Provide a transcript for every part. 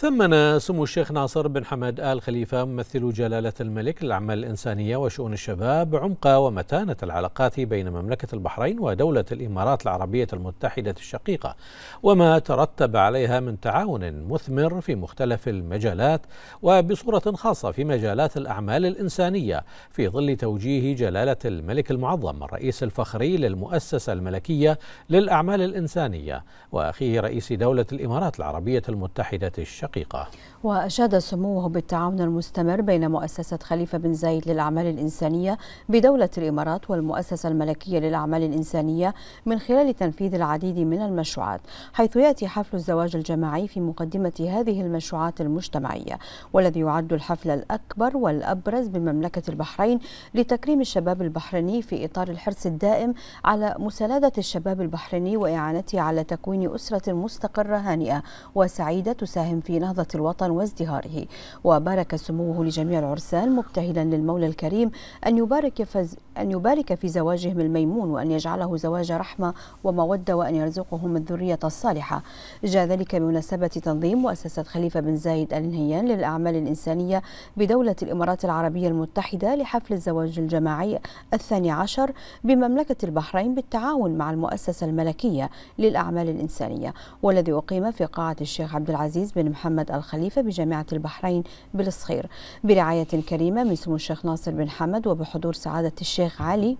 ثمن سمو الشيخ ناصر بن حمد آل خليفة ممثل جلالة الملك للأعمال الإنسانية وشؤون الشباب عمق ومتانة العلاقات بين مملكة البحرين ودولة الإمارات العربية المتحدة الشقيقة وما ترتب عليها من تعاون مثمر في مختلف المجالات وبصورة خاصة في مجالات الأعمال الإنسانية في ظل توجيه جلالة الملك المعظم الرئيس الفخري للمؤسسة الملكية للأعمال الإنسانية وأخيه رئيس دولة الإمارات العربية المتحدة الشقيقة دقيقة وأشاد سموه بالتعاون المستمر بين مؤسسة خليفة بن زايد للأعمال الإنسانية بدولة الإمارات والمؤسسة الملكية للأعمال الإنسانية من خلال تنفيذ العديد من المشروعات حيث يأتي حفل الزواج الجماعي في مقدمة هذه المشروعات المجتمعية والذي يعد الحفل الأكبر والأبرز بمملكة البحرين لتكريم الشباب البحريني في إطار الحرص الدائم على مساندة الشباب البحريني وإعانته على تكوين أسرة مستقرة هانئة وسعيدة تساهم في نهضة الوطن وازدهاره وبارك سموه لجميع العرسان مبتهلا للمولى الكريم أن يبارك فز أن يبارك في زواجهم الميمون وأن يجعله زواج رحمة ومودة وأن يرزقهم الذرية الصالحة جاء ذلك بمناسبة تنظيم مؤسسة خليفة بن زايد آل نهيان للأعمال الإنسانية بدولة الإمارات العربية المتحدة لحفل الزواج الجماعي الثاني عشر بمملكة البحرين بالتعاون مع المؤسسة الملكية للأعمال الإنسانية والذي أقيم في قاعة الشيخ عبد العزيز بن محمد محمد الخليفة بجامعة البحرين بالصخير برعاية كريمة من سمو الشيخ ناصر بن حمد وبحضور سعادة الشيخ علي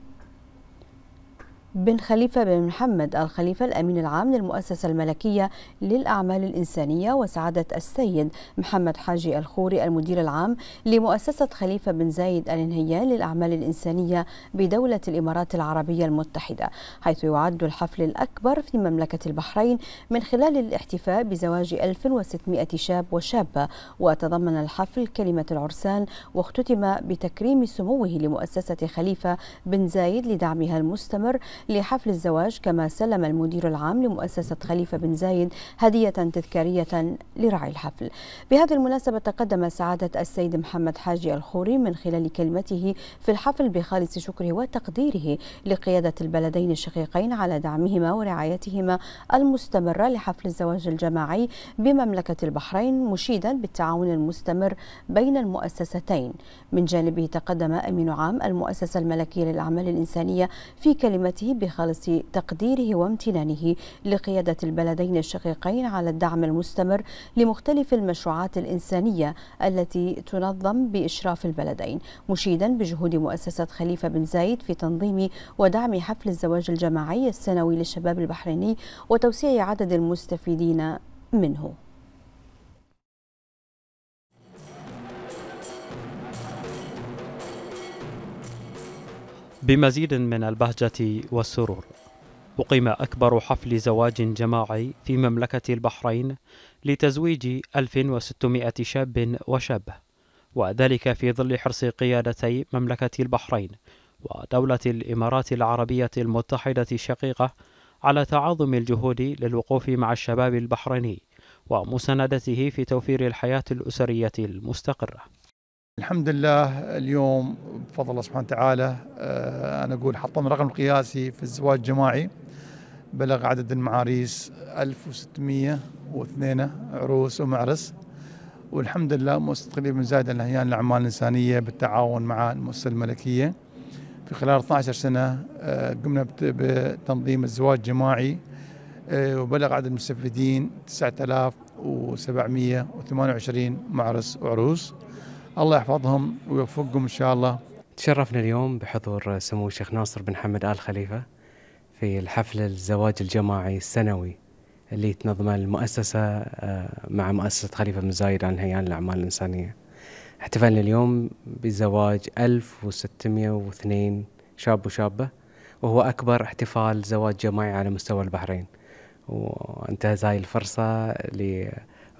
بن خليفة بن محمد الخليفة الأمين العام للمؤسسة الملكية للأعمال الإنسانية وسعادة السيد محمد حاجي الخوري المدير العام لمؤسسة خليفة بن زايد الانهيان للأعمال الإنسانية بدولة الإمارات العربية المتحدة حيث يعد الحفل الأكبر في مملكة البحرين من خلال الاحتفاء بزواج 1600 شاب وشابة وتضمن الحفل كلمة العرسان واختتم بتكريم سموه لمؤسسة خليفة بن زايد لدعمها المستمر لحفل الزواج كما سلم المدير العام لمؤسسة خليفة بن زايد هدية تذكارية لرعي الحفل بهذه المناسبة تقدم سعادة السيد محمد حاجي الخوري من خلال كلمته في الحفل بخالص شكره وتقديره لقيادة البلدين الشقيقين على دعمهما ورعايتهما المستمرة لحفل الزواج الجماعي بمملكة البحرين مشيدا بالتعاون المستمر بين المؤسستين من جانبه تقدم أمين عام المؤسسة الملكية للأعمال الإنسانية في كلمته بخالص تقديره وامتنانه لقيادة البلدين الشقيقين على الدعم المستمر لمختلف المشروعات الإنسانية التي تنظم بإشراف البلدين مشيدا بجهود مؤسسة خليفة بن زايد في تنظيم ودعم حفل الزواج الجماعي السنوي للشباب البحريني وتوسيع عدد المستفيدين منه بمزيد من البهجة والسرور أقيم أكبر حفل زواج جماعي في مملكة البحرين لتزويج 1600 شاب وشابة وذلك في ظل حرص قيادتي مملكة البحرين ودولة الإمارات العربية المتحدة الشقيقة على تعاظم الجهود للوقوف مع الشباب البحريني ومساندته في توفير الحياة الأسرية المستقرة الحمد لله اليوم بفضل الله سبحانه وتعالى آه، أنا أقول حطم رقم قياسي في الزواج الجماعي بلغ عدد المعاريس 1602 عروس ومعرس والحمد لله مؤسسة قليل من زايد الهيان للأعمال الإنسانية بالتعاون مع المؤسسة الملكية في خلال 12 سنة آه، قمنا بتنظيم الزواج الجماعي آه، وبلغ عدد المستفيدين 9728 معرس وعروس الله يحفظهم ويوفقهم إن شاء الله تشرفنا اليوم بحضور سمو الشيخ ناصر بن حمد آل خليفة في الحفل الزواج الجماعي السنوي اللي تنظمه المؤسسة آه، مع مؤسسة خليفة بن زايد عن هيان الأعمال الإنسانية احتفلنا اليوم بزواج 1602 شاب وشابة وهو أكبر احتفال زواج جماعي على مستوى البحرين وانتهز هاي الفرصة ل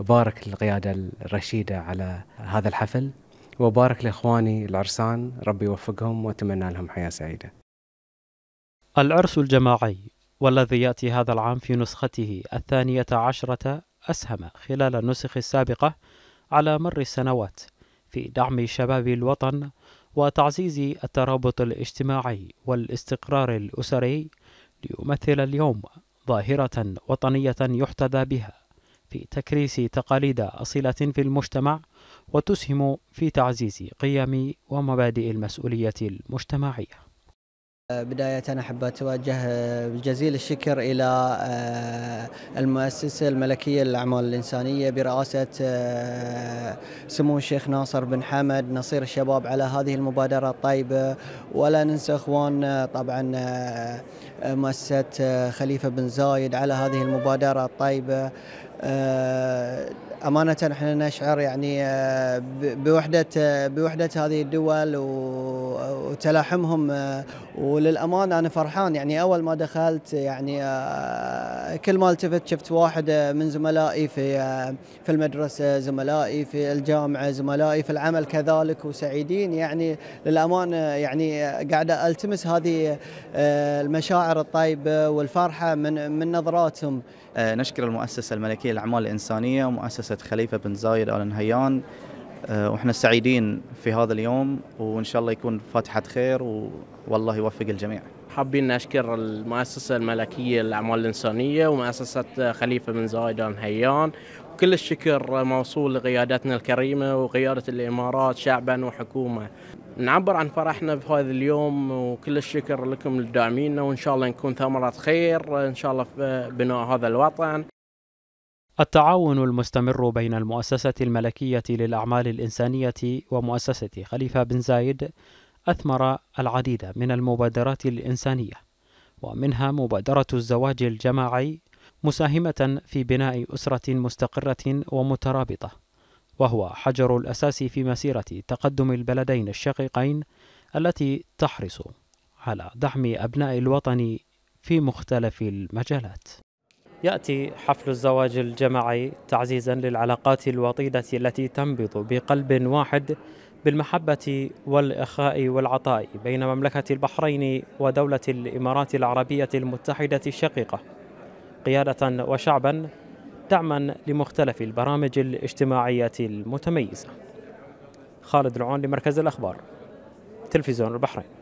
أبارك للقيادة الرشيدة على هذا الحفل وأبارك لإخواني العرسان ربي يوفقهم وأتمنى لهم حياة سعيدة العرس الجماعي والذي يأتي هذا العام في نسخته الثانية عشرة أسهم خلال النسخ السابقة على مر السنوات في دعم شباب الوطن وتعزيز الترابط الاجتماعي والاستقرار الأسري ليمثل اليوم ظاهرة وطنية يحتذى بها في تكريس تقاليد أصيلة في المجتمع وتسهم في تعزيز قيم ومبادئ المسؤولية المجتمعية بداية أنا أتوجه جزيل الشكر إلى آه، المؤسسة الملكية للأعمال الإنسانية برئاسة آه، سمو الشيخ ناصر بن حمد نصير الشباب على هذه المبادرة الطيبة ولا ننسى إخوان طبعا آه، مؤسسة خليفة بن زايد على هذه المبادرة الطيبة آه، امانه احنا نشعر يعني آه، بوحده آه، بوحده هذه الدول وتلاحمهم وللامانه انا فرحان يعني اول ما دخلت يعني كل ما التفت شفت واحد من زملائي في في المدرسه زملائي في الجامعه زملائي في العمل كذلك وسعيدين يعني للامانه يعني قاعد التمس هذه المشاعر الطيبه والفرحه من من نظراتهم آه، نشكر المؤسسة الملكية للأعمال الإنسانية ومؤسسة خليفة بن زايد آل نهيان آه، واحنا سعيدين في هذا اليوم وان شاء الله يكون فاتحه خير والله يوفق الجميع. حابين نشكر المؤسسه الملكيه للاعمال الانسانيه ومؤسسه خليفه بن زايد ال نهيان وكل الشكر موصول لقيادتنا الكريمة وقيادة الإمارات شعبا وحكومة نعبر عن فرحنا في هذا اليوم وكل الشكر لكم لداعمينا وإن شاء الله نكون ثمرة خير إن شاء الله في بناء هذا الوطن التعاون المستمر بين المؤسسة الملكية للأعمال الإنسانية ومؤسسة خليفة بن زايد أثمر العديد من المبادرات الإنسانية ومنها مبادرة الزواج الجماعي مساهمة في بناء أسرة مستقرة ومترابطة، وهو حجر الأساس في مسيرة تقدم البلدين الشقيقين التي تحرص على دعم أبناء الوطن في مختلف المجالات. ياتي حفل الزواج الجماعي تعزيزا للعلاقات الوطيده التي تنبض بقلب واحد بالمحبه والاخاء والعطاء بين مملكه البحرين ودوله الامارات العربيه المتحده الشقيقه قيادة وشعبا دعما لمختلف البرامج الاجتماعية المتميزة خالد العون لمركز الأخبار تلفزيون البحرين